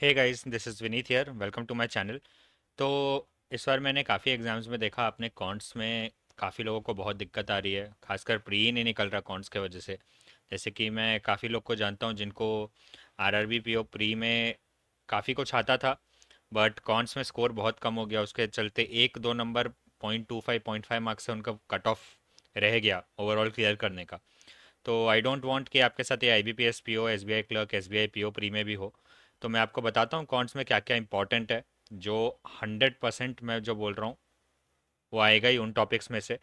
hey guys this is Vineet here welcome to my channel तो इस बार मैंने काफ़ी एग्ज़ाम्स में देखा अपने कॉन्ट्स में काफ़ी लोगों को बहुत दिक्कत आ रही है खासकर प्री ही नहीं निकल रहा कॉन्ट्स के वजह से जैसे कि मैं काफ़ी लोग को जानता हूँ जिनको R R B P O pre में काफ़ी कुछ आता था बट कॉन्ट्स में स्कोर बहुत कम हो गया उसके चलते एक दो number point two five point five marks से उनका कट ऑफ रह गया ओवरऑल क्लियर करने का तो आई डोंट वॉन्ट कि आपके साथ ये I B P S P O S B I clerk S B I P O pre में भी हो तो मैं आपको बताता हूँ कॉन्ट्स में क्या क्या इंपॉर्टेंट है जो हंड्रेड परसेंट मैं जो बोल रहा हूँ वो आएगा ही उन टॉपिक्स में से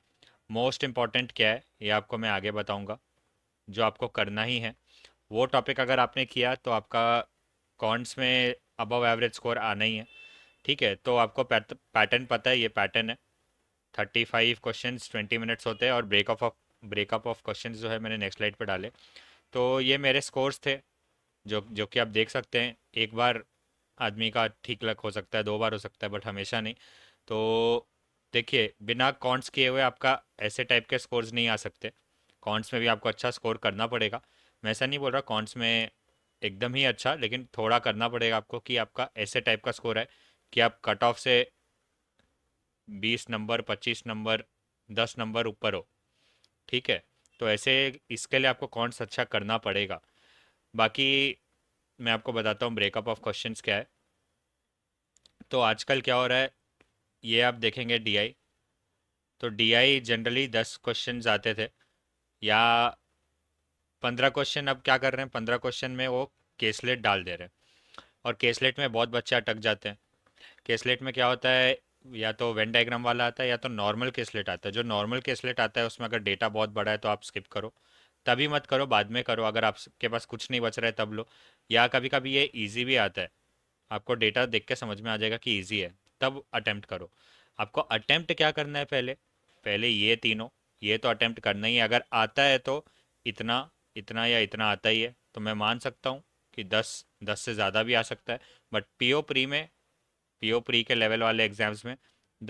मोस्ट इम्पॉर्टेंट क्या है ये आपको मैं आगे बताऊँगा जो आपको करना ही है वो टॉपिक अगर आपने किया तो आपका कॉन्ट्स में अबव एवरेज स्कोर आना ही है ठीक है तो आपको पैटर्न पता है ये पैटर्न है thirty five question twenty minutes होते हैं और breakup of breakup of question जो है मैंने नेक्स्ट स्लाइड पर डाले तो ये मेरे स्कोर्स थे जो जो कि आप देख सकते हैं एक बार आदमी का ठीक लक हो सकता है दो बार हो सकता है बट हमेशा नहीं तो देखिए बिना कॉन्ट्स किए हुए आपका ऐसे टाइप के स्कोर्स नहीं आ सकते कॉन्ट्स में भी आपको अच्छा स्कोर करना पड़ेगा मैं ऐसा नहीं बोल रहा कॉन्ट्स में एकदम ही अच्छा लेकिन थोड़ा करना पड़ेगा आपको कि आपका ऐसे टाइप का स्कोर है कि आप कट ऑफ से बीस नंबर पच्चीस नंबर दस नंबर ऊपर हो ठीक है तो ऐसे इसके लिए आपको कॉन्ट्स अच्छा करना पड़ेगा बाकी मैं आपको बताता हूँ ब्रेकअप ऑफ क्वेश्चंस क्या है तो आजकल क्या हो रहा है ये आप देखेंगे डीआई तो डीआई जनरली दस क्वेश्चन आते थे या पंद्रह क्वेश्चन अब क्या कर रहे हैं पंद्रह क्वेश्चन में वो केसलेट डाल दे रहे हैं और केसलेट में बहुत बच्चे अटक जाते हैं केसलेट में क्या होता है या तो वेन डायग्राम वाला आता है या तो नॉर्मल केसलेट आता है जो नॉर्मल केसलेट आता है उसमें अगर डेटा बहुत बड़ा है तो आप स्किप करो तभी मत करो बाद में करो अगर आपके पास कुछ नहीं बच रहा है तब लो या कभी कभी ये ईजी भी आता है आपको डेटा देख के समझ में आ जाएगा कि ईजी है तब अटैम्प्ट करो आपको अटैम्प्ट क्या करना है पहले पहले ये तीनों ये तो अटैम्प्ट करना ही है अगर आता है तो इतना इतना या इतना आता ही है तो मैं मान सकता हूँ कि दस दस से ज़्यादा भी आ सकता है बट पी ओ प्री में पी ओ प्री के लेवल वाले एग्जाम्स में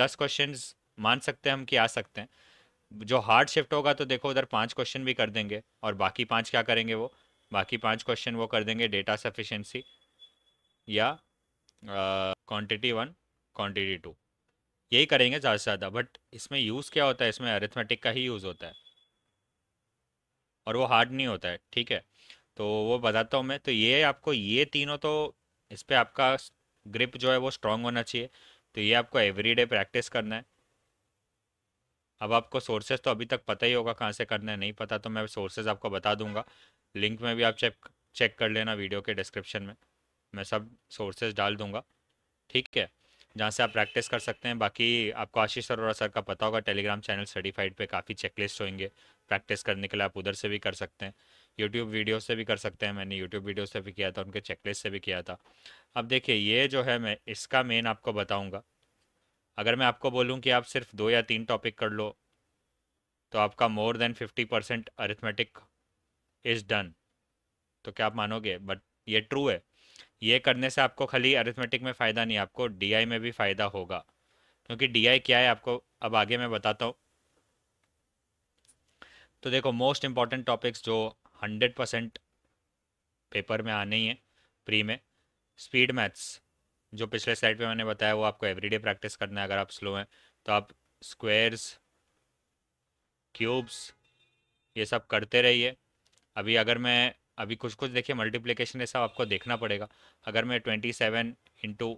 दस क्वेश्चन मान सकते हैं हम कि आ सकते हैं जो हार्ड शिफ्ट होगा तो देखो उधर पांच क्वेश्चन भी कर देंगे और बाकी पांच क्या करेंगे वो बाकी पांच क्वेश्चन वो कर देंगे डेटा सफिशेंसी या क्वांटिटी वन क्वांटिटी टू यही करेंगे ज़्यादा से ज़्यादा बट इसमें यूज़ क्या होता है इसमें अरिथमेटिक का ही यूज़ होता है और वो हार्ड नहीं होता है ठीक है तो वो बताता हूँ मैं तो ये आपको ये तीनों तो इस पर आपका ग्रिप जो है वो स्ट्रांग होना चाहिए तो ये आपको एवरीडे प्रैक्टिस करना है अब आपको सोर्सेज तो अभी तक पता ही होगा कहाँ से करना है नहीं पता तो मैं सोर्सेज आपको बता दूंगा लिंक में भी आप चेक चेक कर लेना वीडियो के डिस्क्रिप्शन में मैं सब सोर्सेज डाल दूंगा ठीक है जहाँ से आप प्रैक्टिस कर सकते हैं बाकी आपको आशीष अरोरा सर का पता होगा टेलीग्राम चैनल सर्टिफाइड पे काफ़ी चेकलिस्ट होंगे प्रैक्टिस करने के लिए आप उधर से भी कर सकते हैं यूट्यूब वीडियो से भी कर सकते हैं मैंने यूट्यूब वीडियो से भी किया था उनके चेकलिस्ट से भी किया था अब देखिए ये जो है मैं इसका मेन आपको बताऊँगा अगर मैं आपको बोलूँ कि आप सिर्फ दो या तीन टॉपिक कर लो तो आपका more than fifty percent arithmetic is done तो क्या आप मानोगे बट ये ट्रू है ये करने से आपको खाली अरिथमेटिक में फ़ायदा नहीं आपको डी में भी फ़ायदा होगा क्योंकि डी क्या है आपको अब आगे मैं बताता हूँ तो देखो मोस्ट इम्पॉर्टेंट टॉपिक्स जो हंड्रेड परसेंट पेपर में आने ही हैं प्री में स्पीड मैथ्स जो पिछले साइड पे मैंने बताया वो आपको एवरीडे प्रैक्टिस करना है अगर आप स्लो हैं तो आप स्क्वेयर्स क्यूब्स ये सब करते रहिए अभी अगर मैं अभी कुछ कुछ देखिए मल्टीप्लिकेशन ये सब आपको देखना पड़ेगा अगर मैं ट्वेंटी सेवन इंटू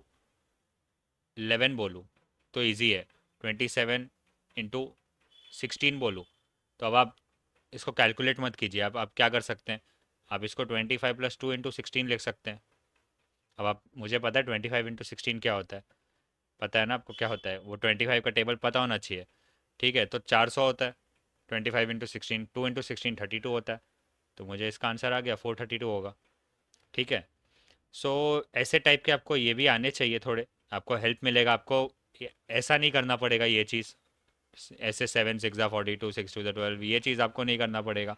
इलेवन बोलूँ तो ईजी है ट्वेंटी सेवन इंटू सिक्सटीन बोलूँ तो अब आप इसको कैलकुलेट मत कीजिए आप आप क्या कर सकते हैं आप इसको twenty five plus two into sixteen लिख सकते हैं अब आप मुझे पता है ट्वेंटी फाइव इंटू सिक्सटीन क्या होता है पता है ना आपको क्या होता है वो ट्वेंटी फाइव का टेबल पता होना चाहिए ठीक है तो चार सौ होता है twenty five into sixteen two into sixteen thirty two होता है तो मुझे इसका आंसर आ गया फोर थर्टी टू होगा ठीक है सो so, ऐसे टाइप के आपको ये भी आने चाहिए थोड़े आपको हेल्प मिलेगा आपको ऐसा नहीं करना पड़ेगा ये चीज़ ऐसे सेवन सिक्स या फोर्टी टू सिक्स टू ज़ा ट्वेल्व ये चीज़ आपको नहीं करना पड़ेगा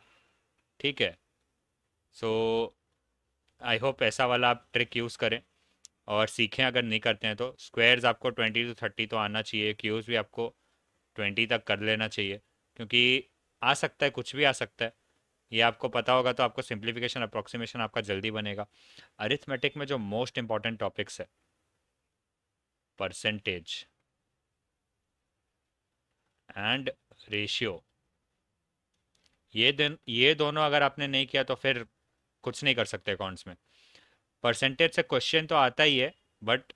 ठीक है सो so, आई होप ऐसा वाला आप ट्रिक यूज़ करें और सीखें अगर नहीं करते हैं तो स्क्वायर्स आपको ट्वेंटी टू थर्टी तो आना चाहिए क्यूज़ भी आपको ट्वेंटी तक कर लेना चाहिए क्योंकि आ सकता है कुछ भी आ सकता है ये आपको पता होगा तो आपको सिंप्लीफिकेशन अप्रोक्सीमेशन आपका जल्दी बनेगा अरिथमेटिक में जो मोस्ट इंपॉर्टेंट टॉपिक्स है परसेंटेज एंड रेशियो ये दिन ये दोनों अगर आपने नहीं किया तो फिर कुछ नहीं कर सकते अकाउंट्स में परसेंटेज से क्वेश्चन तो आता ही है बट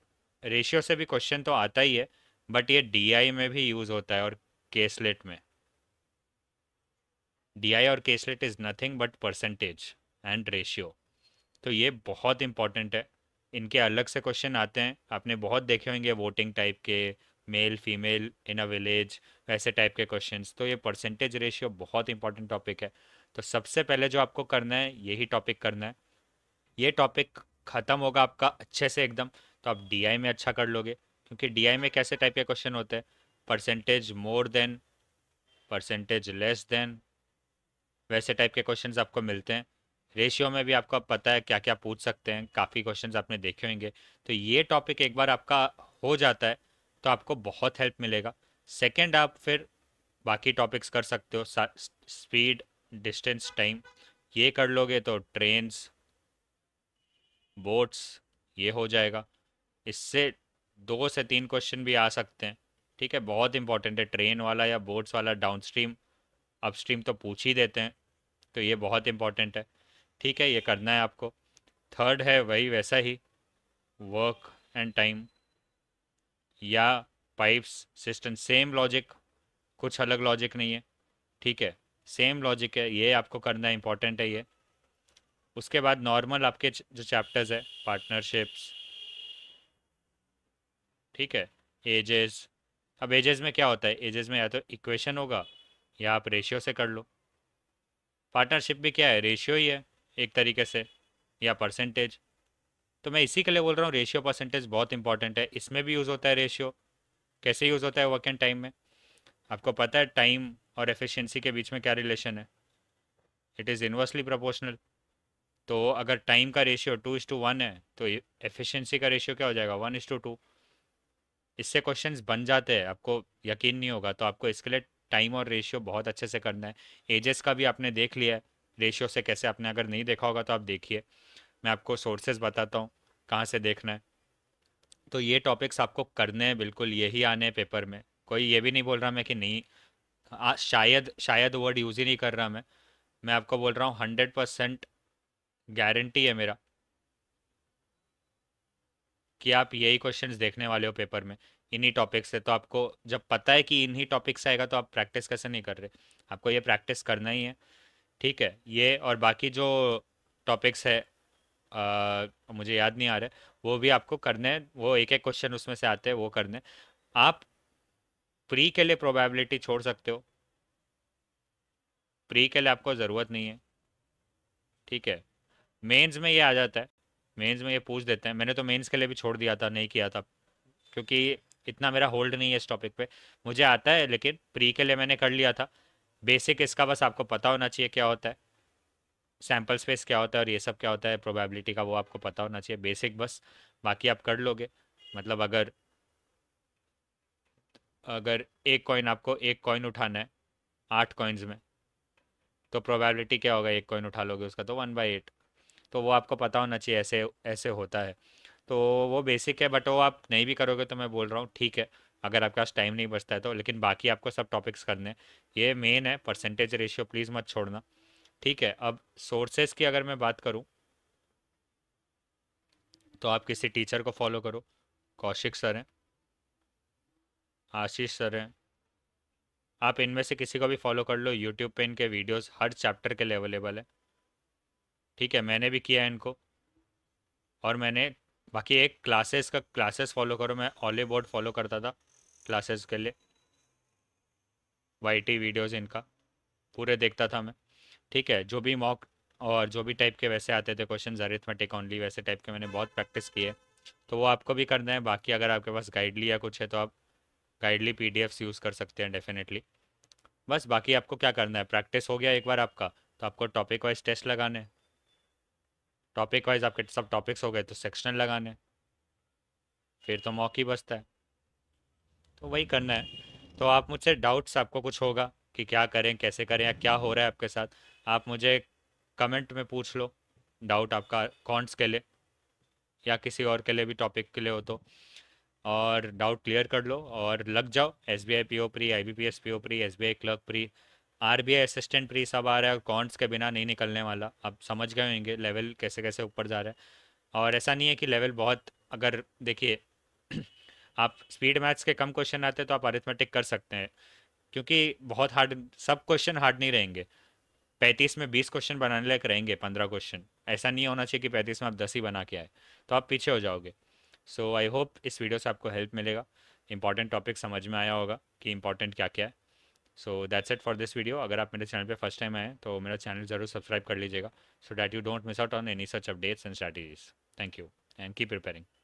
रेशियो से भी क्वेश्चन तो आता ही है बट ये डीआई में भी यूज़ होता है और केसलेट में डीआई और caselet is nothing but percentage and ratio तो ये बहुत इंपॉर्टेंट है इनके अलग से क्वेश्चन आते हैं आपने बहुत देखे होंगे वोटिंग टाइप के male female in a village वैसे टाइप के क्वेश्चंस तो ये परसेंटेज रेशियो बहुत इंपॉर्टेंट टॉपिक है तो सबसे पहले जो आपको करना है यही टॉपिक करना है ये टॉपिक ख़त्म होगा आपका अच्छे से एकदम तो आप डी में अच्छा कर लोगे क्योंकि डी में कैसे टाइप के क्वेश्चन होते हैं percentage more than percentage less than वैसे टाइप के क्वेश्चन आपको मिलते हैं रेशियो में भी आपको पता है क्या क्या पूछ सकते हैं काफ़ी क्वेश्चन आपने देखे होंगे तो ये टॉपिक एक बार आपका हो जाता है तो आपको बहुत हेल्प मिलेगा सेकेंड आप फिर बाकी टॉपिक्स कर सकते हो स्पीड डिस्टेंस टाइम ये कर लोगे तो ट्रेन्स बोट्स ये हो जाएगा इससे दो से तीन क्वेश्चन भी आ सकते हैं ठीक है बहुत इंपॉर्टेंट है ट्रेन वाला या बोट्स वाला डाउनस्ट्रीम अपस्ट्रीम तो पूछ ही देते हैं तो ये बहुत इंपॉर्टेंट है ठीक है ये करना है आपको थर्ड है वही वैसा ही वर्क एंड टाइम या पाइप्स सिस्टम सेम लॉजिक कुछ अलग लॉजिक नहीं है ठीक है सेम लॉजिक है ये आपको करना इंपॉर्टेंट है ये उसके बाद नॉर्मल आपके जो चैप्टर्स है पार्टनरशिप्स ठीक है एजेस अब एजेस में क्या होता है एजेस में या तो इक्वेशन होगा या आप रेशियो से कर लो पार्टनरशिप भी क्या है रेशियो ही है एक तरीके से या परसेंटेज तो मैं इसी के लिए बोल रहा हूँ रेशियो परसेंटेज बहुत इंपॉर्टेंट है इसमें भी यूज़ होता है रेशियो कैसे यूज़ होता है वर्क एंड टाइम में आपको पता है टाइम और एफिशिएंसी के बीच में क्या रिलेशन है इट इज़ इन्वर्सली प्रोपोर्शनल तो अगर टाइम का ratio two is to one है तो एफिशिएंसी का रेशियो क्या हो जाएगा वन इज़ टू टू इससे क्वेश्चंस बन जाते हैं आपको यकीन नहीं होगा तो आपको इसके लिए टाइम और रेशियो बहुत अच्छे से करना है एजेस का भी आपने देख लिया है रेशियो से कैसे आपने अगर नहीं देखा होगा तो आप देखिए मैं आपको सोर्सेज बताता हूँ कहाँ से देखना है तो ये टॉपिक्स आपको करने हैं बिल्कुल यही आने हैं पेपर में कोई ये भी नहीं बोल रहा मैं कि नहीं आ, हाँ, शायद शायद वर्ड यूज़ ही नहीं कर रहा मैं मैं आपको बोल रहा हूँ हंड्रेड परसेंट गारंटी है मेरा कि आप यही क्वेश्चंस देखने वाले हो पेपर में इन्हीं टॉपिक से तो आपको जब पता है कि इन्हीं टॉपिक से आएगा तो आप प्रैक्टिस कैसे नहीं कर रहे आपको ये प्रैक्टिस करना ही है ठीक है ये और बाकी जो टॉपिक्स है आ, मुझे याद नहीं आ रहा वो भी आपको करने वो एक एक क्वेश्चन उसमें से आते हैं वो करने आप प्री के लिए प्रोबेबिलिटी छोड़ सकते हो प्री के लिए आपको ज़रूरत नहीं है ठीक है मेंस में ये आ जाता है मेंस में ये पूछ देते हैं मैंने तो मेंस के लिए भी छोड़ दिया था नहीं किया था क्योंकि इतना मेरा होल्ड नहीं है इस टॉपिक पे मुझे आता है लेकिन प्री के लिए मैंने कर लिया था बेसिक इसका बस आपको पता होना चाहिए क्या होता है सैम्पल स्पेस क्या होता है और ये सब क्या होता है प्रोबेबिलिटी का वो आपको पता होना चाहिए बेसिक बस बाकी आप कर लोगे मतलब अगर अगर एक कॉइन आपको एक कॉइन उठाना है आठ कॉइन्स में तो प्रोबेबिलिटी क्या होगा एक कॉइन उठा लोगे उसका तो वन बाई एट तो वो आपको पता होना चाहिए ऐसे ऐसे होता है तो वो बेसिक है बट वो आप नहीं भी करोगे तो मैं बोल रहा हूँ ठीक है अगर आपके पास टाइम नहीं बचता है तो लेकिन बाकी आपको सब टॉपिक्स करने हैं ये मेन है परसेंटेज रेशियो प्लीज़ मत छोड़ना ठीक है अब सोर्सेज की अगर मैं बात करूँ तो आप किसी टीचर को फॉलो करो कौशिक सर हैं आशीष सर हैं आप इनमें से किसी को भी फॉलो कर लो यूट्यूब पे इनके वीडियोस हर चैप्टर के लिए अवेलेबल है ठीक है मैंने भी किया है इनको और मैंने बाकी एक क्लासेस का क्लासेस फॉलो करो मैं ऑले बोर्ड फॉलो करता था क्लासेस के लिए वाई टी वीडियोज़ इनका पूरे देखता था मैं ठीक है जो भी मॉक और जो भी टाइप के वैसे आते थे क्वेश्चन अरिथमेटिक ऑनली वैसे टाइप के मैंने बहुत प्रैक्टिस की है तो वो आपको भी करना है बाकी अगर आपके पास गाइडली या कुछ है तो आप काइंडली पी यूज़ कर सकते हैं डेफिनेटली बस बाकी आपको क्या करना है प्रैक्टिस हो गया एक बार आपका तो आपको टॉपिक वाइज टेस्ट लगाने टॉपिक वाइज आपके सब टॉपिक्स हो गए तो सेक्शनल लगाने फिर तो मौके ही बचता है तो वही करना है तो आप मुझसे डाउट्स आपको कुछ होगा कि क्या करें कैसे करें या क्या हो रहा है आपके साथ आप मुझे कमेंट में पूछ लो डाउट आपका कॉन्ट्स के लिए या किसी और के लिए भी टॉपिक के लिए हो तो और डाउट क्लियर कर लो और लग जाओ S B I P O pre I B P S P O pre S B I clerk pre R B I assistant pre सब आ रहा है कॉन्ट्स के बिना नहीं निकलने वाला अब समझ गए होंगे लेवल कैसे कैसे ऊपर जा रहा है और ऐसा नहीं है कि लेवल बहुत अगर देखिए आप स्पीड मैथ्स के कम क्वेश्चन आते हैं तो आप अरिथमेटिक कर सकते हैं क्योंकि बहुत हार्ड सब क्वेश्चन हार्ड नहीं रहेंगे पैंतीस में बीस क्वेश्चन बनाने लायक रहेंगे पंद्रह क्वेश्चन ऐसा नहीं होना चाहिए कि पैंतीस में आप दस ही बना के आए तो आप पीछे हो जाओगे सो आई होप इस वीडियो से आपको हेल्प मिलेगा इंपॉर्टेंट टॉपिक समझ में आया होगा कि इंपॉर्टेंट क्या क्या है so that's it for this video अगर आप मेरे चैनल पे फर्स्ट टाइम आए तो मेरा चैनल जरूर सब्सक्राइब कर लीजिएगा so that you don't miss out on any such updates and strategies thank you and keep preparing